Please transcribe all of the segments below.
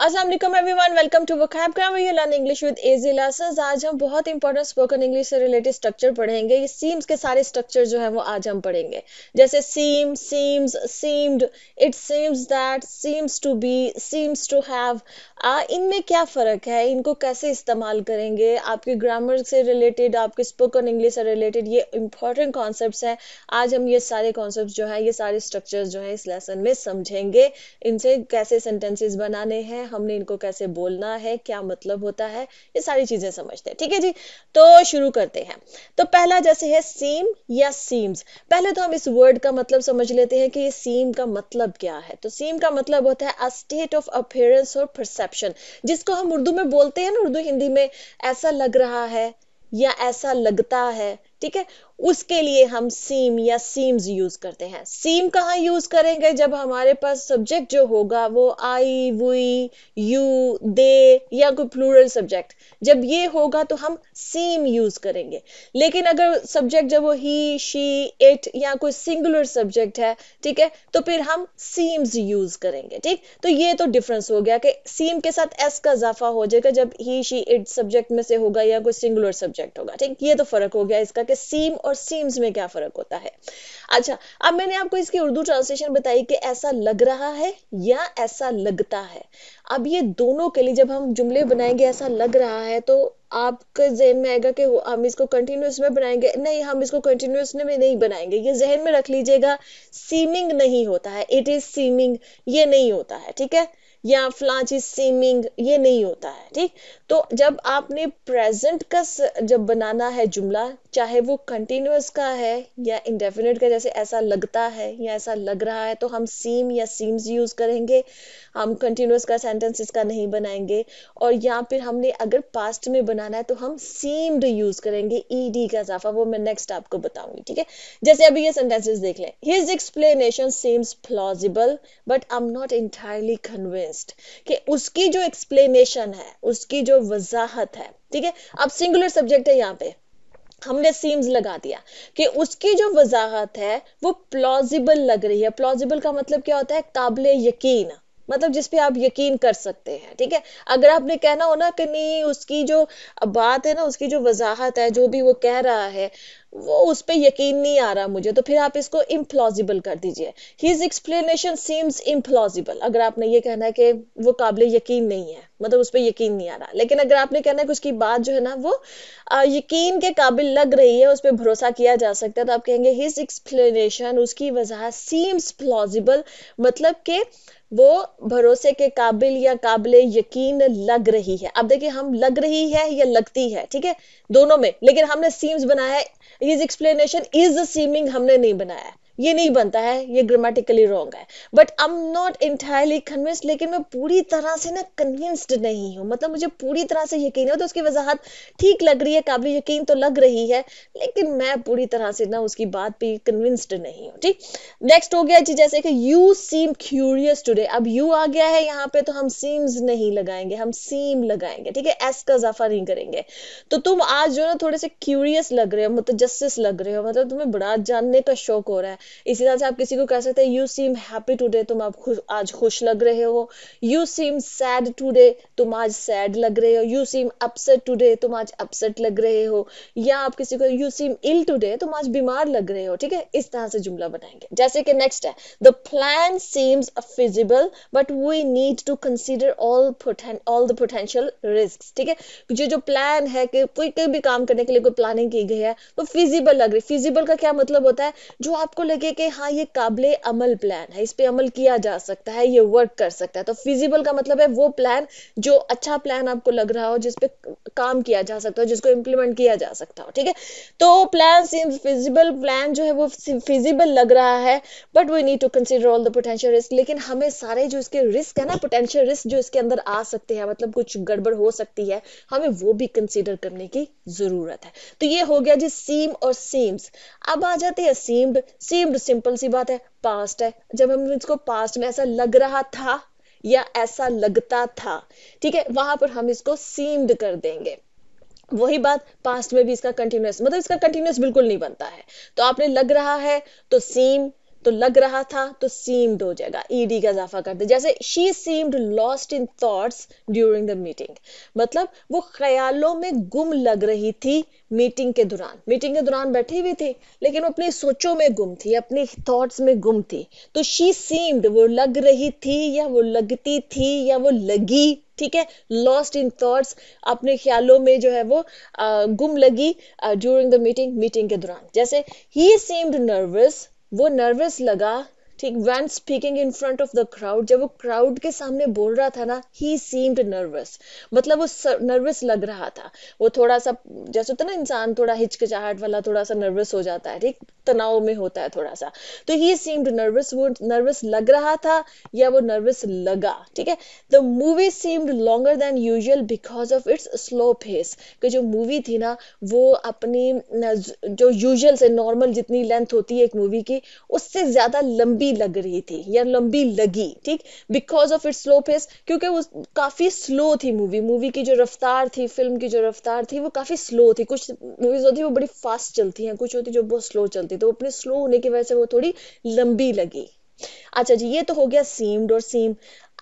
Aslam everyone welcome to vocab you learn English with AG lesson आज हम बहुत important spoken English से related structure पढ़ेंगे ये सीम्स के सारे स्ट्रक्चर जो है वो आज हम पढ़ेंगे जैसे seem seems seemed it seems that seems to be seems to have इनमें क्या फ़र्क है इनको कैसे इस्तेमाल करेंगे आपके ग्रामर से रिलेटेड आपके स्पोकन इंग्लिश से रिलेटेड ये इंपॉर्टेंट कॉन्सेप्ट हैं आज हम ये सारे कॉन्सेप्ट जो है ये सारे स्ट्रक्चर जो है इस लेसन में समझेंगे इनसे कैसे सेंटेंसेज बनाने हैं हमने इनको कैसे बोलना है क्या मतलब होता है ये सारी चीजें समझते हैं ठीक है जी तो शुरू करते हैं तो पहला जैसे है सीम या सीम्स पहले तो हम इस वर्ड का मतलब समझ लेते हैं कि ये सीम का मतलब क्या है तो सीम का मतलब होता है अ स्टेट ऑफ अपेयरेंस और परसेप्शन जिसको हम उर्दू में बोलते हैं ना उर्दू हिंदी में ऐसा लग रहा है या ऐसा लगता है ठीक है उसके लिए हम सीम या सीम्स यूज करते हैं सीम कहाँ यूज करेंगे जब हमारे पास सब्जेक्ट जो होगा वो आई वी यू दे या कोई प्लूरल सब्जेक्ट जब ये होगा तो हम सीम यूज करेंगे लेकिन अगर सब्जेक्ट जब वो ही शी इट या कोई सिंगुलर सब्जेक्ट है ठीक है तो फिर हम सीम्स यूज करेंगे ठीक तो ये तो डिफरेंस हो गया कि सीम के साथ एस का इजाफा हो जाएगा जब ही शी इट सब्जेक्ट में से होगा या कोई सिंगुलर सब्जेक्ट होगा ठीक ये तो फर्क हो गया इसका के सीम और सीम्स में क्या फर्क होता है अच्छा अब मैंने आपको इसकी उर्दू ट्रांसलेशन बताई कि ऐसा लग रहा है या ऐसा लगता है अब ये दोनों के लिए जब हम जुमले बनाएंगे ऐसा लग रहा है तो आपके जहन में आएगा कि हम इसको कंटिन्यूस में बनाएंगे नहीं हम इसको कंटिन्यूस में नहीं बनाएंगे ये जहन में रख लीजिएगा सीमिंग नहीं होता है इट इज सीमिंग ये नहीं होता है ठीक है या फ्लाजी चीज सीमिंग ये नहीं होता है ठीक तो जब आपने प्रेजेंट का जब बनाना है जुमला चाहे वो कंटिन्यूस का है या इंडेफिनेट का जैसे ऐसा लगता है या ऐसा लग रहा है तो हम सीम या सीम्स यूज करेंगे हम कंटिन्यूस का सेंटेंस इसका नहीं बनाएंगे और या फिर हमने अगर पास्ट में बनाना है तो हम सीम्ड यूज करेंगे ई का इजाफा वो मैं नेक्स्ट आपको बताऊंगी ठीक है जैसे अभी ये सेंटेंसेस देख लें his explanation seems plausible but I am not entirely convince against कि उसकी जो एक्सप्लेनेशन है उसकी जो वजाहत है ठीक है अब सिंगुलर सब्जेक्ट है यहाँ पे हमने सीम्स लगा दिया कि उसकी जो वजाहत है वो प्लॉजिबल लग रही है प्लॉजिबल का मतलब क्या होता है काबिल यकीन मतलब जिसपे आप यकीन कर सकते हैं ठीक है अगर आपने कहना हो ना कि नहीं उसकी जो बात है ना उसकी जो वजाहत है जो भी वो कह रहा है वो उस पर यकीन नहीं आ रहा मुझे तो फिर आप इसको इम्प्लॉजिबल कर दीजिए हिज एक्सप्लेनेशन सीम्स इम्प्लॉजिबल अगर आपने ये कहना है कि वो काबिल यकीन नहीं है मतलब उस पर यकीन नहीं आ रहा लेकिन अगर आपने कहना है कि उसकी बात जो है ना वो यकीन के काबिल लग रही है उस पर भरोसा किया जा सकता है तो आप कहेंगे हिज एक्सप्लेनेशन उसकी वजह सीम्स प्लॉजिबल मतलब के वो भरोसे के काबिल या काबिल यकीन लग रही है अब देखिए हम लग रही है या लगती है ठीक है दोनों में लेकिन हमने सीम्स बनाया है इज एक्सप्लेनेशन इज सीमिंग हमने नहीं बनाया है ये नहीं बनता है ये ग्रामेटिकली रॉन्ग है but I am not entirely convinced लेकिन मैं पूरी तरह से ना कन्विंस्ड नहीं हूँ मतलब मुझे पूरी तरह से यकीन हो तो उसकी वजाहत ठीक लग रही है काबिल यकीन तो लग रही है लेकिन मैं पूरी तरह से ना उसकी बात पे कन्विंस्ड नहीं हूँ ठीक नेक्स्ट हो गया जी जैसे कि यू सीम क्यूरियस टूडे अब यू आ गया है यहाँ पे तो हम सीम्स नहीं लगाएंगे हम सीम लगाएंगे ठीक है एस का इजाफा नहीं करेंगे तो तुम आज जो ना थोड़े से क्यूरियस लग रहे हो मतलब जस्टिस लग रहे हो मतलब तुम्हें बड़ा जानने का शौक हो रहा है इसी तरह से आप किसी को कह सकते हैं यू सीम हैप्पी टूडे तुम आप खुश आज खुश लग रहे हो यू सीम सैड टूडे तुम आज सैड लग रहे हो यू सीम अपसेट टूडे तुम आज अपसेट लग रहे हो या आप किसी को यू सीम इल टूडे तुम आज बीमार लग रहे हो ठीक है इस तरह से जुमला बनाएंगे जैसे कि नेक्स्ट है the plan seems feasible but we need to consider all all the potential risk ठीक है जो जो प्लान है कि कोई कोई भी काम करने के लिए कोई प्लानिंग की गई है तो फिजिबल लग रही फिजिबल का क्या मतलब होता है जो आपको लग तरीके के हाँ ये काबिल अमल प्लान है इस पर अमल किया जा सकता है ये वर्क कर सकता है तो फिजिबल का मतलब है वो प्लान जो अच्छा प्लान आपको लग रहा हो जिसपे काम किया जा सकता हो जिसको इम्प्लीमेंट किया जा सकता हो ठीक है तो प्लान फिजिबल प्लान जो है वो फिजिबल लग रहा है but we need to consider all the potential risk लेकिन हमें सारे जो इसके रिस्क है ना पोटेंशियल रिस्क जो इसके अंदर आ सकते हैं मतलब कुछ गड़बड़ हो सकती है हमें वो भी कंसिडर करने की जरूरत है तो ये हो गया जी सीम और सीम्स अब आ जाते हैं सीम्ड सीम ये सिंपल सी बात है पास्ट है जब हम इसको पास्ट में ऐसा लग रहा था या ऐसा लगता था ठीक है वहां पर हम इसको सीम्ड कर देंगे वही बात पास्ट में भी इसका कंटिन्यूस मतलब इसका कंटिन्यूस बिल्कुल नहीं बनता है तो आपने लग रहा है तो सीम तो लग रहा था तो सीम्ड हो जाएगा ईडी e का इजाफा करते जैसे she seemed lost in thoughts during the meeting मतलब वो ख्यालों में गुम लग रही थी मीटिंग के दौरान मीटिंग के दौरान बैठी हुई थी लेकिन वो अपनी सोचों में गुम थी अपनी थॉट्स में गुम थी तो शी सीम्ड वो लग रही थी या वो लगती थी या वो लगी ठीक है लॉस्ट इन थॉट्स अपने ख्यालों में जो है वो आ, गुम लगी ड्यूरिंग द मीटिंग मीटिंग के दौरान जैसे ही सीम्ड नर्वस वो नर्वस लगा ठीक when speaking in front of the crowd जब वो क्राउड के सामने बोल रहा था ना ही सीम्ड नर्वस मतलब वो नर्वस लग रहा था वो थोड़ा सा जैसे होता ना इंसान थोड़ा हिचकिचाहट वाला थोड़ा सा नर्वस हो जाता है ठीक तनाव में होता है थोड़ा सा तो ही सीम्ड नर्वस वो नर्वस लग रहा था या वो नर्वस लगा ठीक है the movie seemed longer than usual because of its slow pace कि जो मूवी थी ना वो अपनी जो यूजल से नॉर्मल जितनी लेंथ होती है एक मूवी की उससे ज्यादा लंबी लंबी लग रही थी या लंबी लगी ठीक because of its slow pace क्योंकि वो काफ़ी स्लो थी मूवी मूवी की जो रफ्तार थी फिल्म की जो रफ्तार थी वो काफ़ी स्लो थी कुछ मूवीज होती वो बड़ी फास्ट चलती हैं कुछ होती जो बहुत स्लो चलती तो अपने स्लो होने की वजह से वो थोड़ी लंबी लगी अच्छा जी ये तो हो गया सीम्ड और सीम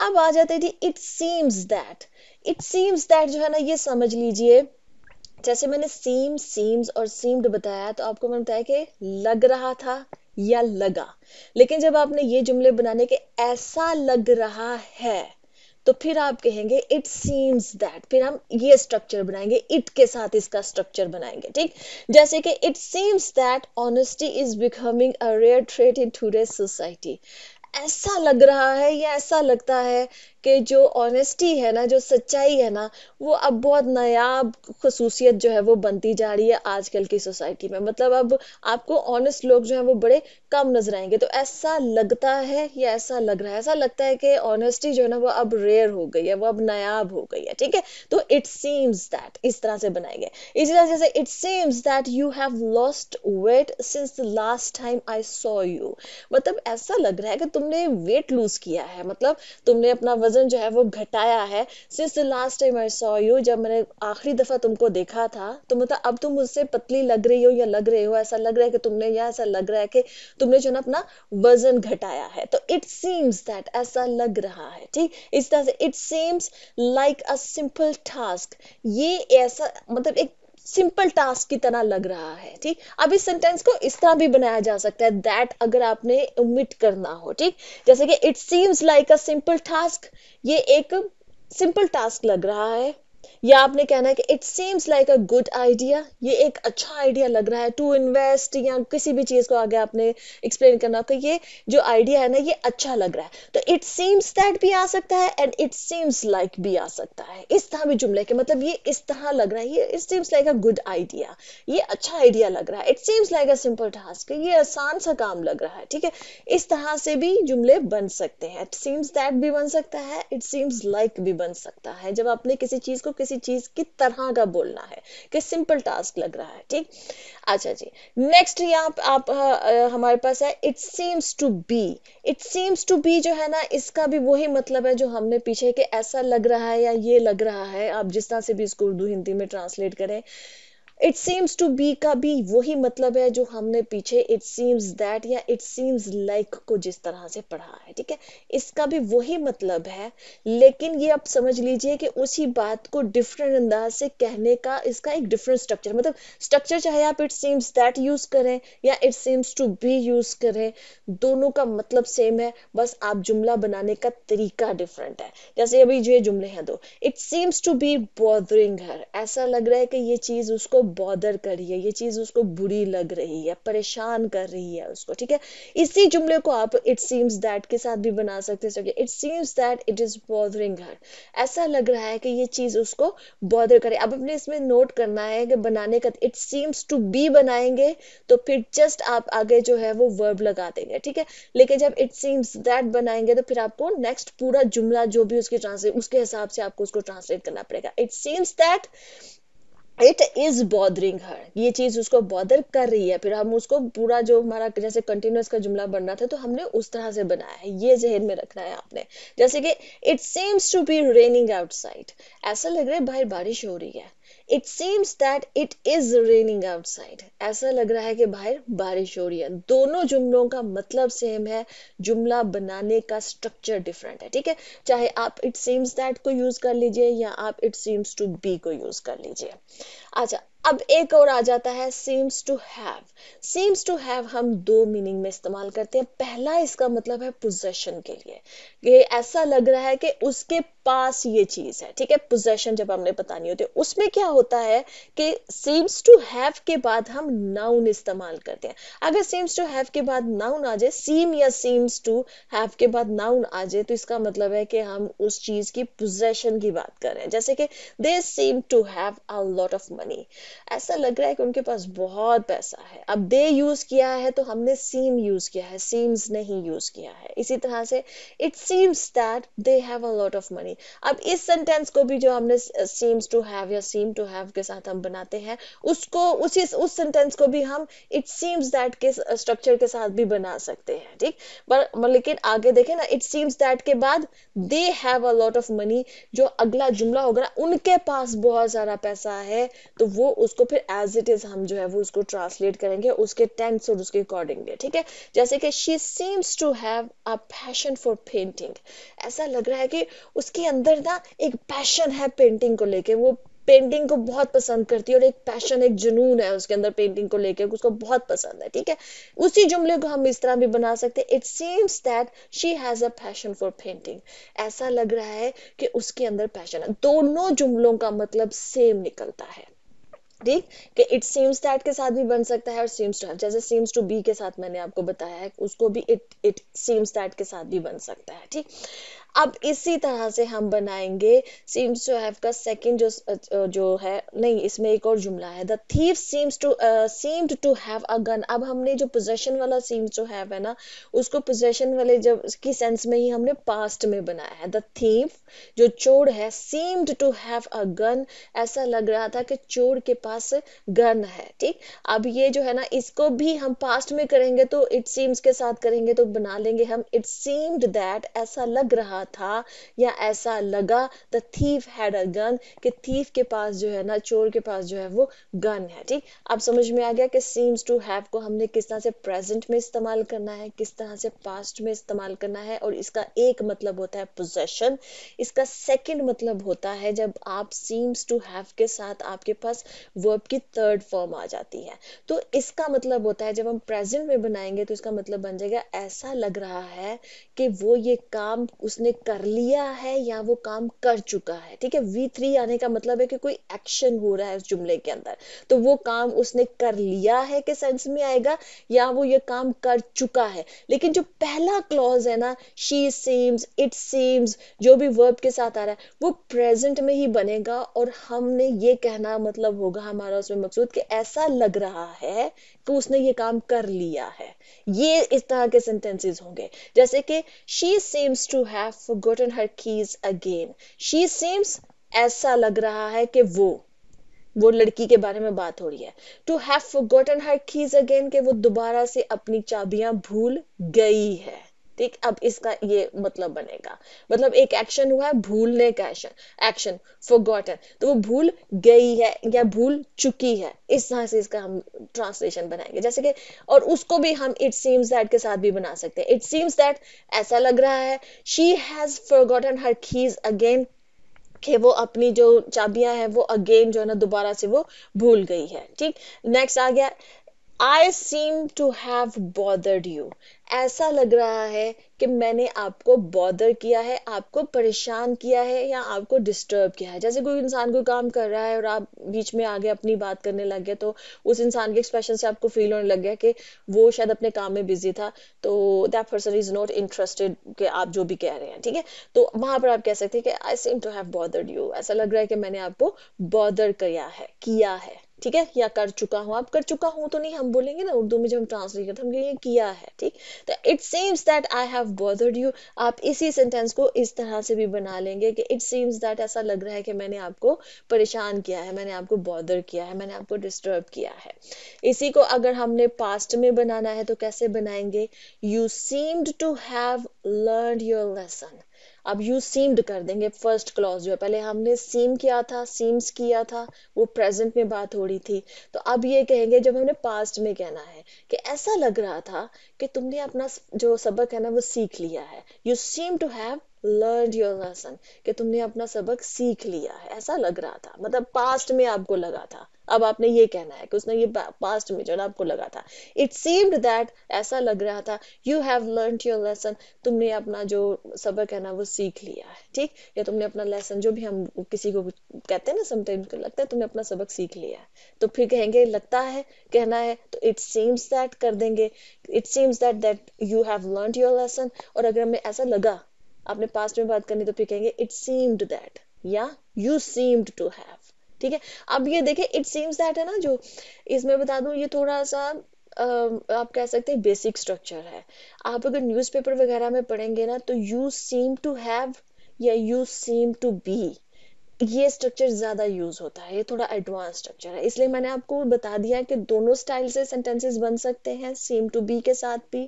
अब आ जाते जी it seems that it seems that जो है ना ये समझ लीजिए जैसे मैंने सीम सीम्स और सीम्ड बताया तो आपको मैंने बताया कि लग रहा था या लगा लेकिन जब आपने ये जुमले बनाने के ऐसा लग रहा है तो फिर आप कहेंगे इट सीम्स दैट फिर हम ये स्ट्रक्चर बनाएंगे इट के साथ इसका स्ट्रक्चर बनाएंगे ठीक जैसे कि it seems that honesty is becoming a rare trait in today society ऐसा लग रहा है या ऐसा लगता है कि जो ऑनेस्टी है ना जो सच्चाई है ना वो अब बहुत नायाब खसूसियत जो है वो बनती जा रही है आजकल की सोसाइटी में मतलब अब आपको ऑनेस्ट लोग जो है वो बड़े कम नजर आएंगे तो ऐसा लगता है या ऐसा लग रहा है ऐसा लगता है कि ऑनेस्टी जो है ना वो अब रेयर हो गई है वो अब नायाब हो गई है ठीक है तो इट सीम्स दैट इस तरह से बनाए गए इसी तरह जैसे it seems that you have lost weight since the last time I saw you मतलब ऐसा लग रहा है कि तुमने वेट लूज किया है मतलब तुमने अपना वजन वजन जो है वो घटाया है since the last time I saw you जब मैंने आखिरी दफा तुमको देखा था तो मतलब अब तुम मुझसे पतली लग रही हो या लग रहे हो ऐसा लग रहा है कि तुमने या ऐसा लग रहा है कि तुमने जो ना अपना वजन घटाया है तो इट सीम्स दैट ऐसा लग रहा है ठीक इस तरह से it seems like a simple task ये ऐसा मतलब एक सिंपल टास्क की तरह लग रहा है ठीक अब इस सेंटेंस को इस तरह भी बनाया जा सकता है दैट अगर आपने उमिट करना हो ठीक जैसे कि it seems like a simple task ये एक सिंपल टास्क लग रहा है या आपने कहना है कि it seems like a good idea ये एक अच्छा आइडिया लग रहा है टू इन्वेस्ट या किसी भी चीज को आगे आपने एक्सप्लेन करना कि तो ये जो आइडिया है ना ये अच्छा लग रहा है तो इट सीम्स दैट भी आ सकता है एंड इट सीम्स लाइक भी आ सकता है इस तरह भी जुमले के मतलब ये इस तरह लग रहा है ये it seems like a good idea ये अच्छा आइडिया लग रहा है it seems like a simple task ये आसान सा काम लग रहा है ठीक है इस तरह से भी जुमले बन सकते हैं इट सीम्स दैट भी बन सकता है इट सीम्स लाइक भी बन सकता है जब आपने किसी चीज को किसी चीज की तरह का बोलना है कि सिंपल टास्क लग रहा है ठीक अच्छा जी नेक्स्ट यहाँ आप, आप आ, हमारे पास है it seems to be it seems to be जो है ना इसका भी वही मतलब है जो हमने पीछे के ऐसा लग रहा है या ये लग रहा है आप जिस तरह से भी इसको उर्दू हिंदी में ट्रांसलेट करें इट सीम्स टू बी का भी वही मतलब है जो हमने पीछे इट सीम्स दैट या इट सीम्स लाइक को जिस तरह से पढ़ा है ठीक है इसका भी वही मतलब है लेकिन ये आप समझ लीजिए कि उसी बात को डिफरेंट अंदाज से कहने का इसका एक डिफरेंट स्ट्रक्चर मतलब स्ट्रक्चर चाहे आप इट सीम्स दैट यूज करें या it seems to be use करें दोनों का मतलब सेम है बस आप जुमला बनाने का तरीका डिफरेंट है जैसे अभी जो ये जुमले हैं दो it seems to be bothering her ऐसा लग रहा है कि ये चीज उसको बॉदर कर रही है ये चीज उसको बुरी लग रही है परेशान कर रही है उसको ठीक है इसी जुमले को आप इट सीम्स दैट के साथ भी बना सकते हैं it seems that it is bothering her ऐसा लग रहा है कि ये चीज उसको बॉदर करे अब अपने इसमें नोट करना है कि बनाने का इट सीम्स टू बी बनाएंगे तो फिर जस्ट आप आगे जो है वो वर्ब लगा देंगे ठीक है लेकिन जब इट सीम्स दैट बनाएंगे तो फिर आपको नेक्स्ट पूरा जुमला जो भी उसकी ट्रांसलेट उसके हिसाब से आपको उसको ट्रांसलेट करना पड़ेगा it seems that it is bothering her ये चीज उसको बॉदर कर रही है फिर हम उसको पूरा जो हमारा जैसे कंटिन्यूस का जुमला बन रहा था तो हमने उस तरह से बनाया है ये जहन में रखना है आपने जैसे कि it seems to be raining outside ऐसा लग रहा है बाहर बारिश हो रही है it seems that it is raining outside ऐसा लग रहा है कि बाहर बारिश हो रही है दोनों जुमलों का मतलब सेम है जुमला बनाने का स्ट्रक्चर डिफरेंट है ठीक है चाहे आप इट सीम्स दैट को यूज कर लीजिए या आप इट सीम्स टू बी को यूज कर लीजिए अच्छा अब एक और आ जाता है seems to have seems to have हम दो मीनिंग में इस्तेमाल करते हैं पहला इसका मतलब है पोजेशन के लिए ये ऐसा लग रहा है कि उसके पास ये चीज है ठीक है पोजेशन जब हमने बतानी होती है उसमें क्या होता है कि सीम्स टू हैव के बाद हम नाउन इस्तेमाल करते हैं अगर सीम्स टू हैव के बाद नाउन आ जाए सीम या सीम्स टू हैव के बाद नाउन आ जाए तो इसका मतलब है कि हम उस चीज की पोजेशन की बात कर रहे हैं जैसे कि they seem to have a lot of money ऐसा लग रहा है कि उनके पास बहुत पैसा है अब दे यूज किया है तो हमने सीम यूज किया है सीम्स नहीं यूज किया है इसी तरह से it seems that they have a lot of money अब इस सेंटेंस को भी जो हमने सीम्स टू हैव या सीम टू हैव के साथ हम बनाते हैं उसको उसी उस सेंटेंस को भी हम इट सीम्स दैट के स्ट्रक्चर के साथ भी बना सकते हैं ठीक पर लेकिन आगे देखें ना इट सीम्स दैट के बाद they have a lot of money जो अगला जुमला होगा ना उनके पास बहुत सारा पैसा है तो वो उसको फिर एज इट इज हम जो है वो उसको ट्रांसलेट करेंगे उसके टेंस और उसके अकॉर्डिंगली ठीक है जैसे कि she seems to have a passion for painting ऐसा लग रहा है कि उसके अंदर ना एक पैशन है पेंटिंग को लेके वो पेंटिंग को बहुत पसंद करती है और एक पैशन एक जुनून है उसके अंदर पेंटिंग को लेकर उसको बहुत पसंद है ठीक है उसी जुमले को हम इस तरह भी बना सकते हैं it seems that she has a passion for painting ऐसा लग रहा है कि उसके अंदर पैशन है दोनों जुमलों का मतलब सेम निकलता है ठीक कि इट सीम्स दैट के साथ भी बन सकता है और सीम्स टू हैव जैसे सीम्स टू बी के साथ मैंने आपको बताया है उसको भी इट इट सीम्स दैट के साथ भी बन सकता है ठीक अब इसी तरह से हम बनाएंगे सीम्स टू हैव का सेकंड जो जो है नहीं इसमें एक और जुमला है the thief seems to seemed to have a gun अब हमने जो पोजेशन वाला सीम्स टू हैव है ना उसको पोजेशन वाले जब की सेंस में ही हमने पास्ट में बनाया है द थीव जो चोर है seemed to have a gun ऐसा लग रहा था कि चोर के पास गन है ठीक अब ये जो है ना इसको भी हम पास्ट में करेंगे तो इट सीम्स के साथ करेंगे तो बना लेंगे हम इट सीम्ड दैट ऐसा लग रहा था या ऐसा लगा the thief had a gun कि थीफ के पास जो है ना चोर के पास जो है वो गन है ठीक अब समझ में आ गया कि सीम्स टू हैव को हमने किस तरह से प्रेजेंट में इस्तेमाल करना है किस तरह से पास्ट में इस्तेमाल करना है और इसका एक मतलब होता है पोजेशन इसका सेकेंड मतलब होता है जब आप सीम्स टू हैव के साथ आपके पास वर्ब की थर्ड फॉर्म आ जाती है तो इसका मतलब होता है जब हम प्रेजेंट में बनाएंगे तो इसका मतलब बन जाएगा ऐसा लग रहा है कि वो ये काम उसने कर लिया है या वो काम कर चुका है ठीक है वी थ्री आने का मतलब है कि कोई एक्शन हो रहा है उस जुमले के अंदर तो वो काम उसने कर लिया है के सेंस में आएगा या वो ये काम कर चुका है लेकिन जो पहला क्लॉज है ना शी सीम्स इट सीम्स जो भी वर्ब के साथ आ रहा है वो प्रेजेंट में ही बनेगा और हमने ये कहना मतलब होगा हमारा उसमें मकसूद कि ऐसा लग रहा है तो उसने ये काम कर लिया है ये इस तरह के सेंटेंसेस होंगे जैसे कि she seems to have gotten her keys again she seems ऐसा लग रहा है कि वो वो लड़की के बारे में बात हो रही है to have gotten her keys again के वो दोबारा से अपनी चाबियां भूल गई है ठीक अब इसका ये मतलब बनेगा मतलब एक एक्शन हुआ है भूलने का एक्शन एक्शन फॉरगॉटन तो वो भूल गई है या भूल चुकी है इस तरह से इसका हम ट्रांसलेशन बनाएंगे जैसे कि और उसको भी हम इट सीम्स दैट के साथ भी बना सकते हैं इट सीम्स दैट ऐसा लग रहा है she has forgotten her keys again कि वो अपनी जो चाबियां हैं वो अगेन जो है ना दोबारा से वो भूल गई है ठीक नेक्स्ट आ गया I seem to have bothered you ऐसा लग रहा है कि मैंने आपको बॉदर किया है आपको परेशान किया है या आपको डिस्टर्ब किया है जैसे कोई इंसान कोई काम कर रहा है और आप बीच में आगे अपनी बात करने लग गए तो उस इंसान के एक्सप्रेशन से आपको फील होने लग गया कि वो शायद अपने काम में बिजी था तो that person is not interested कि आप जो भी कह रहे हैं ठीक है तो वहां पर आप कह सकते हैं कि I seem to have bothered you ऐसा लग रहा है कि मैंने आपको बॉदर किया है किया है ठीक है या कर चुका हूँ आप कर चुका हूँ तो नहीं हम बोलेंगे ना उर्दू में जब हम ट्रांसलेट करते हम ये किया है ठीक तो it seems that I have bothered you आप इसी सेंटेंस को इस तरह से भी बना लेंगे कि इट सीम्स दैट ऐसा लग रहा है कि मैंने आपको परेशान किया है मैंने आपको बॉदर किया है मैंने आपको डिस्टर्ब किया है इसी को अगर हमने पास्ट में बनाना है तो कैसे बनाएंगे you seemed to have learn your lesson अब यू सीम्ड कर देंगे फर्स्ट क्लॉज जो है पहले हमने सीम किया था सीम्स किया था वो प्रेजेंट में बात हो रही थी तो अब ये कहेंगे जब हमने पास्ट में कहना है कि ऐसा लग रहा था कि तुमने अपना जो सबक है ना वो सीख लिया है you seem to have learn your lesson कि तुमने अपना सबक सीख लिया है ऐसा लग रहा था मतलब पास्ट में आपको लगा था अब आपने ये कहना है कि उसने ये पास्ट में जो ना आपको लगा था इट सीम्ड दैट ऐसा लग रहा था you have learn your lesson तुमने अपना जो सबक है ना वो सीख लिया है ठीक या तुमने अपना लेसन जो भी हम किसी को कहते हैं ना समटाइम्स लगता है तुमने अपना सबक सीख लिया है तो फिर कहेंगे लगता है कहना है तो इट सीम्स दैट कर देंगे it seems that that you have learn your lesson और अगर हमें ऐसा लगा आपने पास्ट में बात करनी तो फिर कहेंगे इट सीम्ड दैट या यू सीम्ड टू हैव ठीक है अब ये देखे इट सीम्स दैट है ना जो इसमें बता दूं ये थोड़ा सा आप कह सकते हैं बेसिक स्ट्रक्चर है आप अगर न्यूज़पेपर वगैरह में पढ़ेंगे ना तो यू सीम टू हैव या यू सीम टू बी ये स्ट्रक्चर ज़्यादा यूज़ होता है ये थोड़ा एडवांस स्ट्रक्चर है इसलिए मैंने आपको बता दिया कि दोनों स्टाइल से सेंटेंसेस बन सकते हैं सीम टू बी के साथ भी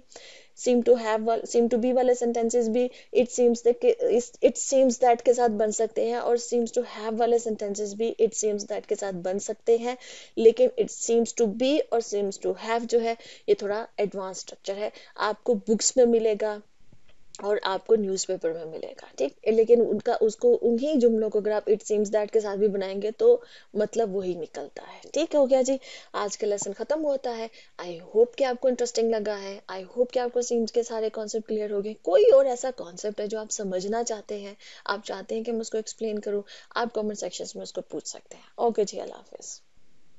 seem to have seem to be वाले सेंटेंसेस भी it seems it seems that के साथ बन सकते हैं और सीम्स टू हैव वाले सेंटेंसेस भी इट सीम्स दैट के साथ बन सकते हैं लेकिन इट सीम्स टू बी और सीम्स टू हैव जो है ये थोड़ा एडवांस स्ट्रक्चर है आपको बुक्स में मिलेगा और आपको न्यूज़पेपर में मिलेगा ठीक लेकिन उनका उसको उन्हीं जुमलों को अगर आप इट सीम्स दैट के साथ भी बनाएंगे तो मतलब वही निकलता है ठीक हो गया जी आज का लेसन खत्म होता है आई होप कि आपको इंटरेस्टिंग लगा है आई होप कि आपको सीम्स के सारे कॉन्सेप्ट क्लियर हो गए कोई और ऐसा कॉन्सेप्ट है जो आप समझना चाहते हैं आप चाहते हैं कि मैं उसको एक्सप्लेन करूँ आप कॉमेंट सेक्शन में उसको पूछ सकते हैं ओके जी अल्लाह हाफिज़